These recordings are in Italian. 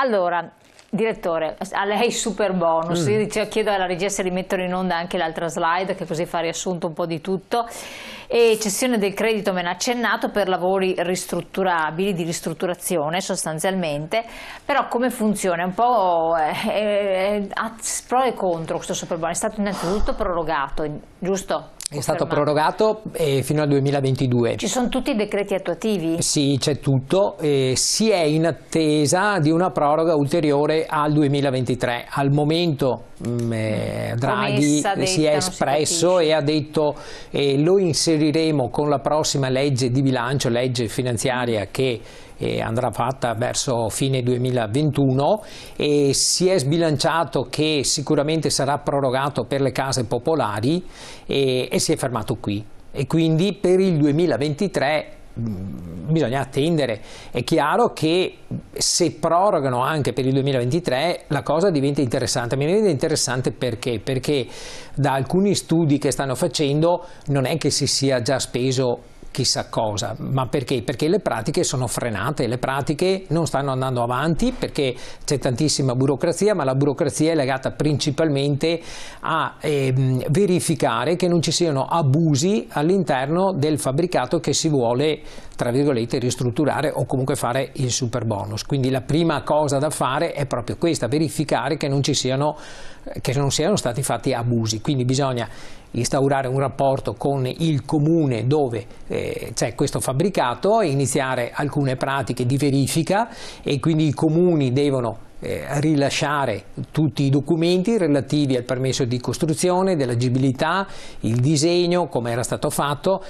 Allora, Direttore, a lei super bonus, mm. Io chiedo alla regia se rimettono in onda anche l'altra slide che così fa riassunto un po' di tutto e cessione del credito me ne ha accennato per lavori ristrutturabili, di ristrutturazione sostanzialmente, però come funziona? Un po' è, è, è, ha pro e contro questo super bonus, è stato innanzitutto prorogato, giusto? È stato prorogato eh, fino al 2022. Ci sono tutti i decreti attuativi? Sì, c'è tutto. Eh, si è in attesa di una proroga ulteriore al 2023. Al momento mh, mm, eh, mm. Draghi si è espresso e ha detto eh, lo inseriremo con la prossima legge di bilancio, legge finanziaria che eh, andrà fatta verso fine 2021 e si è sbilanciato che sicuramente sarà prorogato per le case popolari e, eh, e si è fermato qui e quindi per il 2023 bisogna attendere. È chiaro che se prorogano anche per il 2023 la cosa diventa interessante. Mi rende interessante perché? Perché da alcuni studi che stanno facendo non è che si sia già speso chissà cosa, ma perché? Perché le pratiche sono frenate, le pratiche non stanno andando avanti perché c'è tantissima burocrazia, ma la burocrazia è legata principalmente a ehm, verificare che non ci siano abusi all'interno del fabbricato che si vuole tra virgolette ristrutturare o comunque fare il super bonus. Quindi la prima cosa da fare è proprio questa, verificare che non, ci siano, che non siano stati fatti abusi. Quindi bisogna instaurare un rapporto con il comune dove eh, c'è questo fabbricato iniziare alcune pratiche di verifica e quindi i comuni devono eh, rilasciare tutti i documenti relativi al permesso di costruzione, dell'agibilità, il disegno, come era stato fatto.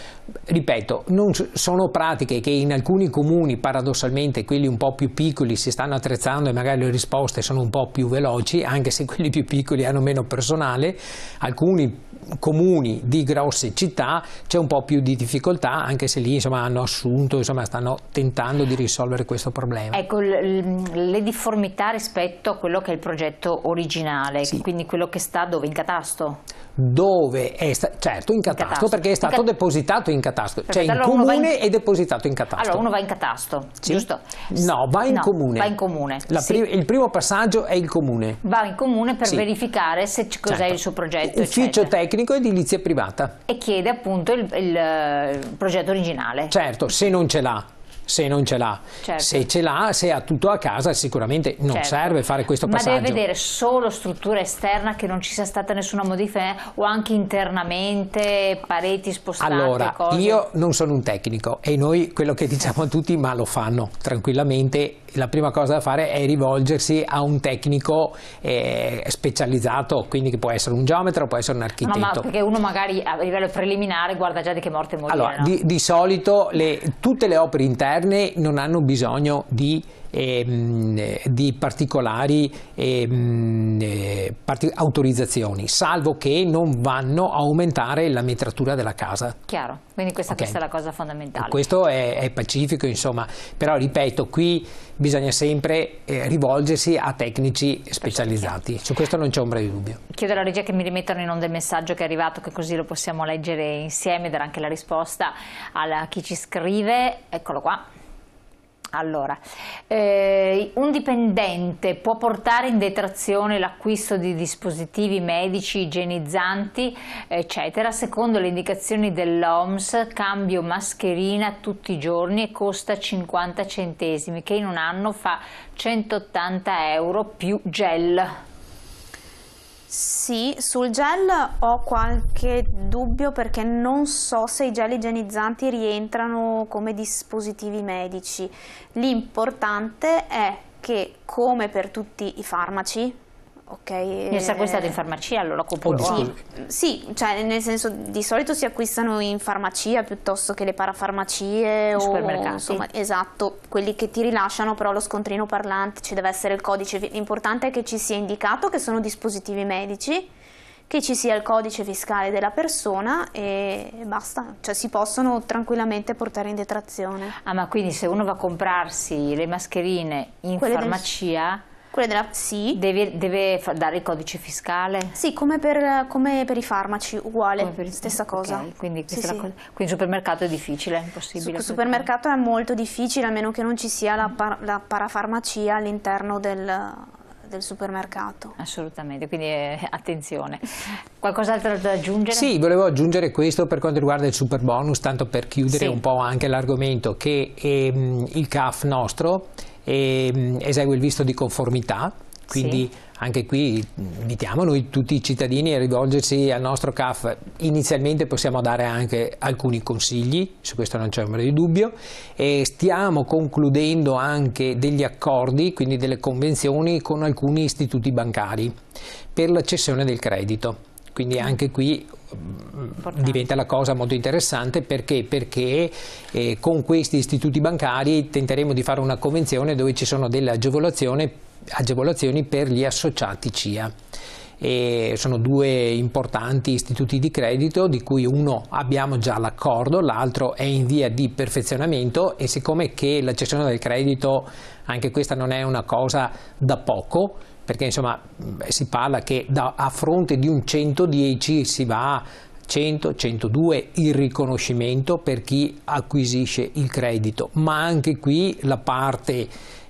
Ripeto, non sono pratiche che in alcuni comuni, paradossalmente quelli un po' più piccoli, si stanno attrezzando e magari le risposte sono un po' più veloci, anche se quelli più piccoli hanno meno personale. Alcuni comuni di grosse città c'è un po' più di difficoltà, anche se lì insomma, hanno assunto, insomma, stanno tentando di risolvere questo problema. Ecco, le difformità rispetto a quello che è il progetto originale, sì. quindi quello che sta dove? In catasto? Dove è certo in catasto, in catasto, perché è stato in depositato in catasto, Perfetto, cioè in allora comune in... è depositato in catasto. Allora uno va in catasto, sì. giusto? No, va in no, comune. Va in comune. Sì. Pri il primo passaggio è il comune. Va in comune per verificare se cos'è certo. il suo progetto. Ufficio eccetera. tecnico edilizia privata. E chiede appunto il, il, il eh, progetto originale. Certo, se non ce l'ha se non ce l'ha. Certo. Se ce l'ha, se ha tutto a casa, sicuramente non certo. serve fare questo passaggio. Ma deve vedere solo struttura esterna che non ci sia stata nessuna modifica eh? o anche internamente pareti spostate? Allora, cose. io non sono un tecnico e noi quello che diciamo a tutti, ma lo fanno tranquillamente, la prima cosa da fare è rivolgersi a un tecnico eh, specializzato, quindi che può essere un geometra può essere un architetto. No, ma perché uno magari a livello preliminare guarda già di che morte morire. Allora, no? di, di solito le, tutte le opere interne interne non hanno bisogno di, ehm, di particolari ehm, parti autorizzazioni, salvo che non vanno a aumentare la metratura della casa. Chiaro, quindi questa, okay. questa è la cosa fondamentale. Questo è, è, pacifico, insomma, però ripeto, qui bisogna sempre eh, rivolgersi a tecnici specializzati, su questo non c'è ombra di dubbio. Chiedo alla regia che mi rimettano in onda il messaggio che è arrivato, che così lo possiamo leggere insieme, dare anche la risposta a chi ci scrive. Eccolo qua. Allora, eh, un dipendente può portare in detrazione l'acquisto di dispositivi medici, igienizzanti, eccetera, secondo le indicazioni dell'OMS, cambio mascherina tutti i giorni e costa 50 centesimi, che in un anno fa 180 euro più gel. Sì, sul gel ho qualche dubbio perché non so se i gel igienizzanti rientrano come dispositivi medici. L'importante è che, come per tutti i farmaci, Okay, ne si acquistate in eh, farmacia allora oppure? Sì, sì, cioè nel senso di solito si acquistano in farmacia piuttosto che le parafarmacie in supermercati. Insomma, esatto, quelli che ti rilasciano però lo scontrino parlante, ci deve essere il codice, l'importante è che ci sia indicato che sono dispositivi medici che ci sia il codice fiscale della persona e basta, cioè si possono tranquillamente portare in detrazione. Ah ma quindi se uno va a comprarsi le mascherine in Quelle farmacia quelle della... Sì. Deve, deve dare il codice fiscale? Sì, come per, come per i farmaci, uguale, per, stessa cosa. quindi, sì, sì. cosa. quindi supermercato è difficile, è impossibile. Il supermercato è molto difficile, a meno che non ci sia la, par la parafarmacia all'interno del, del supermercato. Assolutamente, quindi eh, attenzione. Qualcos'altro da aggiungere? Sì, volevo aggiungere questo per quanto riguarda il super bonus, tanto per chiudere sì. un po' anche l'argomento che ehm, il CAF nostro e ehm, esegue il visto di conformità, quindi sì. anche qui invitiamo noi tutti i cittadini a rivolgersi al nostro CAF. Inizialmente possiamo dare anche alcuni consigli, su questo non c'è ombra di dubbio, e stiamo concludendo anche degli accordi, quindi delle convenzioni con alcuni istituti bancari per la cessione del credito. Quindi anche qui Importante. diventa la cosa molto interessante perché, perché eh, con questi istituti bancari tenteremo di fare una convenzione dove ci sono delle agevolazioni per gli associati CIA. E sono due importanti istituti di credito di cui uno abbiamo già l'accordo, l'altro è in via di perfezionamento e siccome che la cessione del credito anche questa non è una cosa da poco, perché insomma si parla che da, a fronte di un 110 si va a 100, 102 il riconoscimento per chi acquisisce il credito, ma anche qui la parte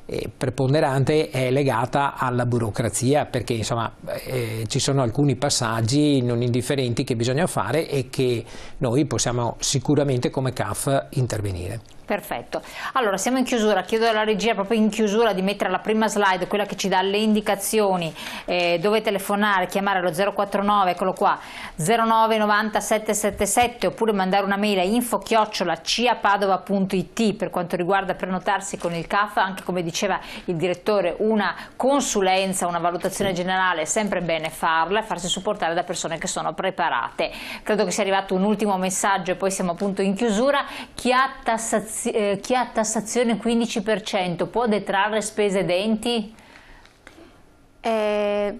eh, preponderante è legata alla burocrazia perché insomma eh, ci sono alcuni passaggi non indifferenti che bisogna fare e che noi possiamo sicuramente come CAF intervenire. Perfetto. Allora, siamo in chiusura. Chiedo alla regia proprio in chiusura di mettere la prima slide, quella che ci dà le indicazioni eh, dove telefonare, chiamare lo 049, eccolo qua, 099777 oppure mandare una mail a info-ciapadova.it per quanto riguarda prenotarsi con il CAF, anche come diceva il direttore, una consulenza, una valutazione generale, è sempre bene farla e farsi supportare da persone che sono preparate. Credo che sia arrivato un ultimo messaggio e poi siamo appunto in chiusura. Chi ha tassazione eh, chi ha tassazione 15% può detrarre spese denti? Eh,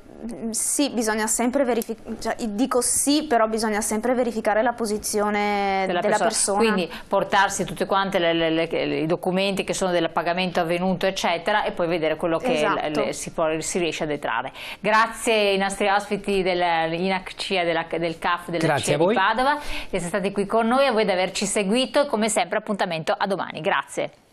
sì, bisogna sempre verificare, cioè, dico sì, però bisogna sempre verificare la posizione della, della persona. persona. Quindi portarsi tutti quanti le, le, le, i documenti che sono del pagamento avvenuto, eccetera, e poi vedere quello che esatto. si, può, si, riesce a detrarre. Grazie ai nostri ospiti dell'INAC CIA, del CAF, della CIA di Padova, che siete stati qui con noi, a voi di averci seguito e come sempre appuntamento a domani. Grazie.